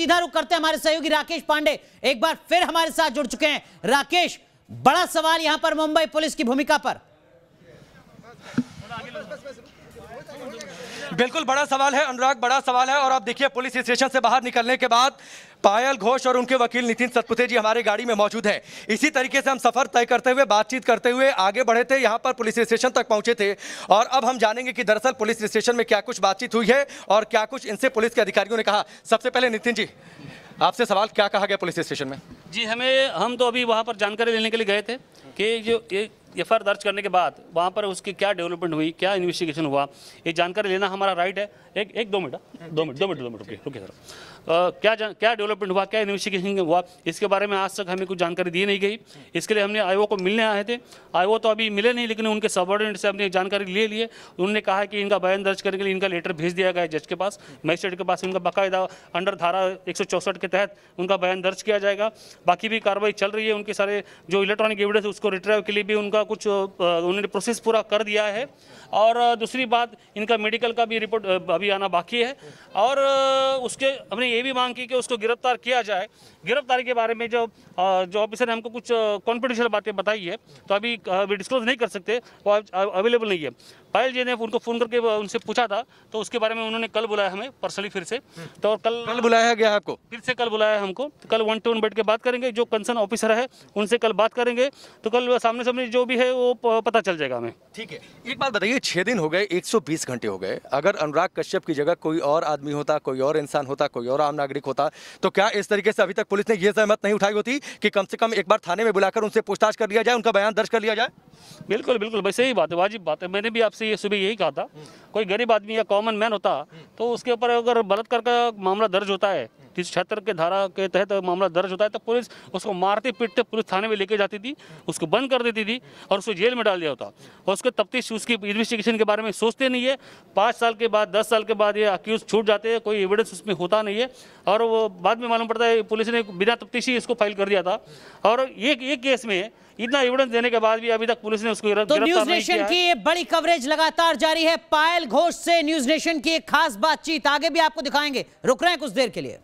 सीधा रुक करते हैं हमारे सहयोगी राकेश पांडे एक बार फिर हमारे साथ जुड़ चुके हैं राकेश बड़ा सवाल यहां पर मुंबई पुलिस की भूमिका पर बिल्कुल बड़ा सवाल है अनुराग बड़ा सवाल है और आप देखिए पुलिस स्टेशन से बाहर निकलने के बाद पायल घोष और उनके वकील नितिन सतपुते जी हमारे गाड़ी में मौजूद है इसी तरीके से हम सफर तय करते हुए बातचीत करते हुए आगे बढ़े थे यहाँ पर पुलिस स्टेशन तक पहुँचे थे और अब हम जानेंगे कि दरअसल पुलिस स्टेशन में क्या कुछ बातचीत हुई है और क्या कुछ इनसे पुलिस के अधिकारियों ने कहा सबसे पहले नितिन जी आपसे सवाल क्या कहा गया पुलिस स्टेशन में जी हमें हम तो अभी वहाँ पर जानकारी लेने के लिए गए थे कि जो ये एफ दर्ज करने के बाद वहाँ पर उसकी क्या डेवलपमेंट हुई क्या इन्वेस्टिगेशन हुआ ये जानकारी लेना हमारा राइट है एक एक दो मिनट हाँ। दो मिनट दो मिनट दो मिनट रुकिए रुकिए सर क्या क्या डेवलपमेंट हुआ क्या इन्वेस्टिगेशन हुआ इसके बारे में आज तक हमें कुछ जानकारी दी नहीं गई इसके लिए हमने आई को मिलने आए थे आई तो अभी मिले नहीं लेकिन उनके सबॉर्डिनेट से हमने जानकारी ले लिए उन्होंने कहा कि इनका बयान दर्ज करने के लिए इनका लेटर भेज दिया गया जज के पास मजिस्ट्रेट के पास इनका बाकायदा अंडर धारा एक के तहत उनका बयान दर्ज किया जाएगा बाकी भी कार्रवाई चल रही है उनके सारे जो इलेक्ट्रॉनिक एविडेंस उसको रिट्राइव के लिए भी उनका कुछ उन्होंने प्रोसेस पूरा कर दिया है और दूसरी बात इनका मेडिकल का भी रिपोर्ट अभी आना बाकी है और उसके हमने ये भी मांग की कि उसको गिरफ्तार किया जाए गिरफ्तारी के बारे में जो जो ऑफिसर ने हमको कुछ कॉन्फिडेंशियल बातें बताई है तो अभी डिस्क्लोज नहीं कर सकते वो अवेलेबल नहीं है पायल जी ने उनको फ़ोन करके उनसे पूछा था तो उसके बारे में उन्होंने कल बुलाया हमें पर्सनली फिर से तो और कल कल बुलाया गया आपको फिर से कल बुलाया हमको तो कल वन टू वन बैठ के बात करेंगे जो कंसर्न ऑफिसर है उनसे कल बात करेंगे तो कल सामने सामने जो भी है वो पता चल जाएगा हमें ठीक है एक बात बताइए छः दिन हो गए एक घंटे हो गए अगर अनुराग कश्यप की जगह कोई और आदमी होता कोई और इंसान होता कोई और आम नागरिक होता तो क्या इस तरीके से अभी तक पुलिस ने यह सहमत नहीं उठाई होती कि कम से कम एक बार थाने में बुलाकर उनसे पूछताछ कर लिया जाए उनका बयान दर्ज कर लिया जाए बिल्कुल बिल्कुल वैसे ही बात है वाजिब बात है मैंने भी आपसे से ये सुबह यही कहा था कोई गरीब आदमी या कॉमन मैन होता तो उसके ऊपर अगर बलात्कार का मामला दर्ज होता है जिस क्षेत्र के धारा के तहत मामला दर्ज होता है तो पुलिस उसको मारते पीटते पुलिस थाने में लेके जाती थी उसको बंद कर देती थी और उसको जेल में डाल दिया होता और उसके तफ्तीश उसकी इन्वेस्टिगेशन के बारे में सोचते नहीं है पाँच साल के बाद दस साल के बाद ये अक्यूज छूट जाते हैं कोई एविडेंस उसमें होता नहीं है और वो बाद में मालूम पड़ता है पुलिस ने बिना तफ्तीशी इसको फाइल कर दिया था और एक एक केस में इतना एविडेंस देने के बाद भी अभी तक पुलिस ने उसको तो न्यूज नेशन की ये बड़ी कवरेज लगातार जारी है पायल घोष से न्यूज नेशन की एक खास बातचीत आगे भी आपको दिखाएंगे रुक रहे हैं कुछ देर के लिए